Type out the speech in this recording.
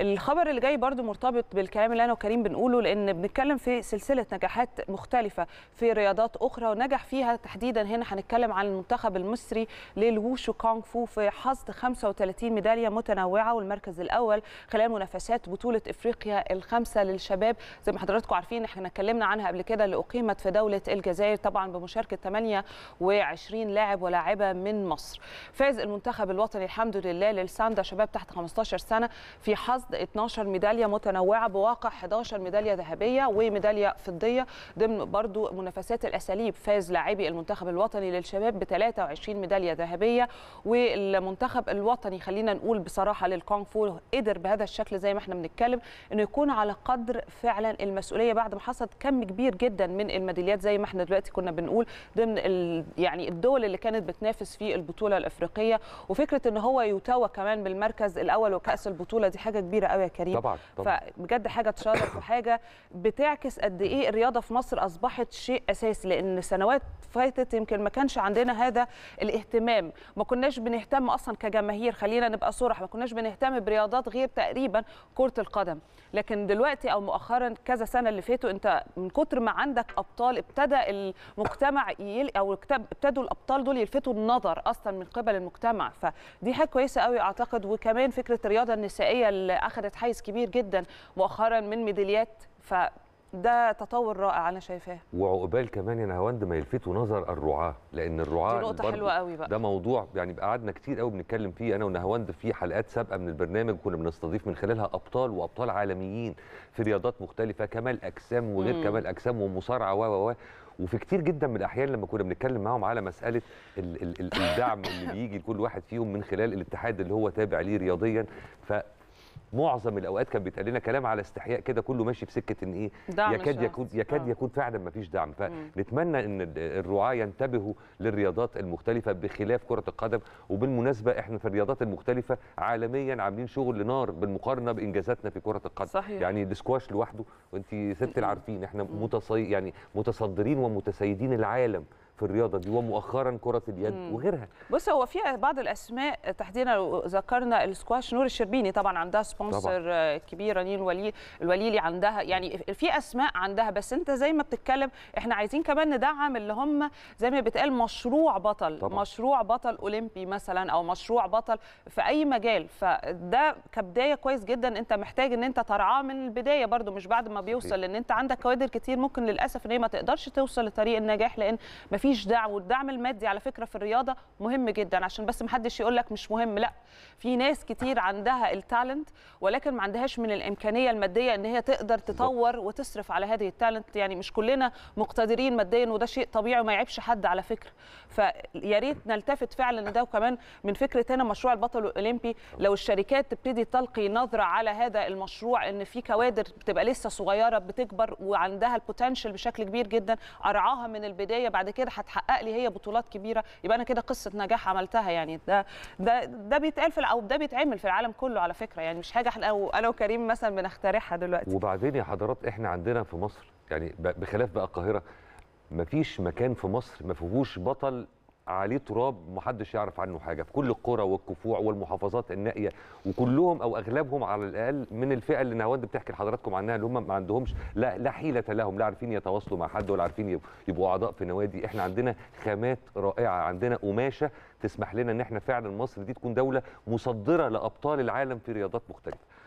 الخبر اللي جاي برضو مرتبط بالكلام اللي انا وكريم بنقوله لان بنتكلم في سلسله نجاحات مختلفه في رياضات اخرى ونجح فيها تحديدا هنا هنتكلم عن المنتخب المصري للوشو كونغ فو في حصد 35 ميداليه متنوعه والمركز الاول خلال منافسات بطوله افريقيا الخمسه للشباب زي ما حضراتكم عارفين احنا اتكلمنا عنها قبل كده اللي اقيمت في دوله الجزائر طبعا بمشاركه 28 لاعب ولاعبه من مصر فاز المنتخب الوطني الحمد لله للساندا شباب تحت 15 سنه في حصد حصد 12 ميداليه متنوعه بواقع 11 ميداليه ذهبيه وميداليه فضيه ضمن برضو منافسات الاساليب فاز لاعبي المنتخب الوطني للشباب ب 23 ميداليه ذهبيه والمنتخب الوطني خلينا نقول بصراحه للكونغ فو قدر بهذا الشكل زي ما احنا بنتكلم انه يكون على قدر فعلا المسؤوليه بعد ما حصد كم كبير جدا من الميداليات زي ما احنا دلوقتي كنا بنقول ضمن يعني الدول اللي كانت بتنافس في البطوله الافريقيه وفكره ان هو يتوى كمان بالمركز الاول وكاس البطوله دي حاجه كبيره قوي يا كريم طبعا, طبعا. فبجد حاجه تشرف وحاجه بتعكس قد ايه الرياضه في مصر اصبحت شيء اساسي لان سنوات فاتت يمكن ما كانش عندنا هذا الاهتمام ما كناش بنهتم اصلا كجماهير خلينا نبقى صرح ما كناش بنهتم برياضات غير تقريبا كره القدم لكن دلوقتي او مؤخرا كذا سنه اللي فاتوا انت من كتر ما عندك ابطال ابتدى المجتمع يل... او ابتدوا الابطال دول يلفتوا النظر اصلا من قبل المجتمع فدي حاجه كويسه قوي اعتقد وكمان فكره الرياضه النسائيه اللي اخذت حيز كبير جدا مؤخرا من ميداليات فده تطور رائع انا شايفاه وعقبال كمان يا نهاوند ما يلفتوا نظر الرعاه لان الرعاه دي نقطه حلوه قوي بقى ده موضوع يعني قعدنا كتير قوي بنتكلم فيه انا ونهاوند في حلقات سابقه من البرنامج كنا بنستضيف من خلالها ابطال وابطال عالميين في رياضات مختلفه كمال اجسام وغير مم. كمال اجسام ومصارعه و و وفي كتير جدا من الاحيان لما كنا بنتكلم معاهم على مساله الدعم اللي بيجي لكل واحد فيهم من خلال الاتحاد اللي هو تابع ليه رياضيا ف معظم الاوقات كان بيتقال لنا كلام على استحياء كده كله ماشي في سكه ان ايه يكاد يكون يكاد آه. يكون فعلا ما فيش دعم فنتمنى ان الرعاه ينتبهوا للرياضات المختلفه بخلاف كره القدم وبالمناسبه احنا في الرياضات المختلفه عالميا عاملين شغل نار بالمقارنه بانجازاتنا في كره القدم صحيح. يعني السكواش لوحده وانت ست العارفين احنا متصي يعني متصدرين ومتسيدين العالم في الرياضه دي ومؤخرا كره اليد مم. وغيرها بص هو في بعض الاسماء تحديدا ذكرنا السكواش نور الشربيني طبعا عندها سبونسر طبعا. كبيره نيل ولي الوليلي عندها يعني في اسماء عندها بس انت زي ما بتتكلم احنا عايزين كمان ندعم اللي هم زي ما بيتقال مشروع بطل طبعا. مشروع بطل اولمبي مثلا او مشروع بطل في اي مجال فده كبدايه كويس جدا انت محتاج ان انت ترعاه من البدايه برده مش بعد ما بيوصل لان انت عندك كوادر كتير ممكن للاسف ان هي ما تقدرش توصل لطريق النجاح لان ما في مفيش دعم والدعم المادي على فكره في الرياضه مهم جدا عشان بس محدش يقول لك مش مهم لا في ناس كتير عندها التالنت ولكن ما عندهاش من الامكانيه الماديه ان هي تقدر تطور وتصرف على هذه التالنت يعني مش كلنا مقتدرين ماديا وده شيء طبيعي وما يعيبش حد على فكره فيا ريت نلتفت فعلا لده وكمان من فكره هنا مشروع البطل الاولمبي لو الشركات تبتدي تلقي نظره على هذا المشروع ان في كوادر بتبقى لسه صغيره بتكبر وعندها البوتنشال بشكل كبير جدا ارعاها من البدايه بعد كده هتحقق لي هي بطولات كبيره يبقى انا كده قصه نجاح عملتها يعني ده ده ده بيتقال في او ده بيتعمل في العالم كله على فكره يعني مش حاجه انا وكريم مثلا بنخترعها دلوقتي وبعدين يا حضرات احنا عندنا في مصر يعني بخلاف بقى القاهره مفيش مكان في مصر ما فيهوش بطل عليه تراب محدش يعرف عنه حاجه في كل القرى والكفوع والمحافظات النائيه وكلهم او اغلبهم على الاقل من الفئه اللي نهاوند بتحكي لحضراتكم عنها اللي هم ما عندهمش لا لا حيله لهم لا عارفين يتواصلوا مع حد ولا عارفين يبقوا اعضاء في نوادي احنا عندنا خامات رائعه عندنا قماشه تسمح لنا ان احنا فعلا مصر دي تكون دوله مصدره لابطال العالم في رياضات مختلفه